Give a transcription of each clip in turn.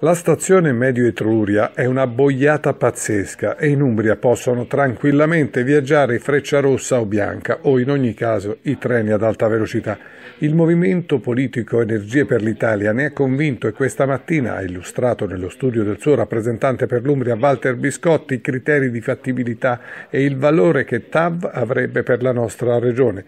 La stazione Medio Etruria è una boiata pazzesca e in Umbria possono tranquillamente viaggiare freccia rossa o bianca o in ogni caso i treni ad alta velocità. Il movimento politico Energie per l'Italia ne è convinto e questa mattina ha illustrato nello studio del suo rappresentante per l'Umbria Walter Biscotti i criteri di fattibilità e il valore che TAV avrebbe per la nostra regione.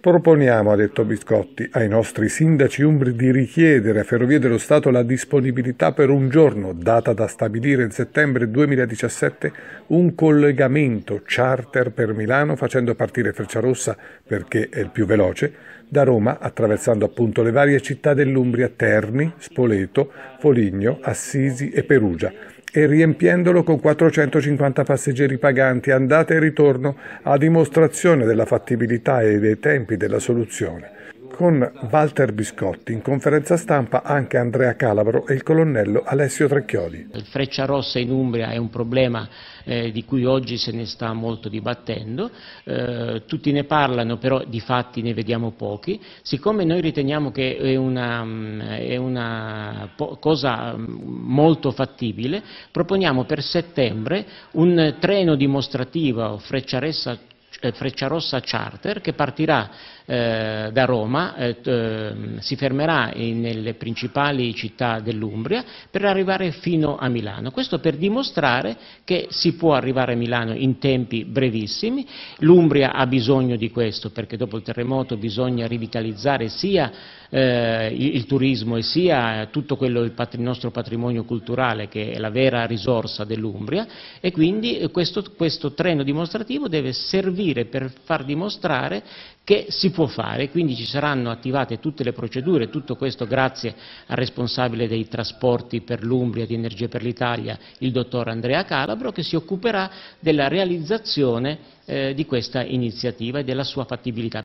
Proponiamo, ha detto Biscotti, ai nostri sindaci umbri di richiedere a Ferrovie dello Stato la disponibilità per un giorno, data da stabilire in settembre 2017, un collegamento charter per Milano facendo partire Frecciarossa, perché è il più veloce, da Roma attraversando appunto le varie città dell'Umbria, Terni, Spoleto, Foligno, Assisi e Perugia e riempiendolo con 450 passeggeri paganti andata e ritorno a dimostrazione della fattibilità e dei tempi della soluzione. Con Walter Biscotti in conferenza stampa anche Andrea Calabro e il colonnello Alessio Trecchioli. Il freccia rossa in Umbria è un problema eh, di cui oggi se ne sta molto dibattendo, eh, tutti ne parlano però di fatti ne vediamo pochi, siccome noi riteniamo che è una, mm, è una cosa mm, molto fattibile, proponiamo per settembre un treno dimostrativo freccia rossa, eh, freccia rossa charter che partirà eh, da Roma, eh, ehm, si fermerà in, nelle principali città dell'Umbria per arrivare fino a Milano. Questo per dimostrare che si può arrivare a Milano in tempi brevissimi. L'Umbria ha bisogno di questo perché dopo il terremoto bisogna rivitalizzare sia eh, il, il, turismo e sia tutto quello, il, patri, il, nostro patrimonio culturale che è la vera risorsa dell'Umbria e quindi eh, questo, questo treno dimostrativo deve servire per far dimostrare che si può può fare, quindi ci saranno attivate tutte le procedure, tutto questo grazie al responsabile dei trasporti per l'Umbria di Energia per l'Italia, il dottor Andrea Calabro, che si occuperà della realizzazione eh, di questa iniziativa e della sua fattibilità.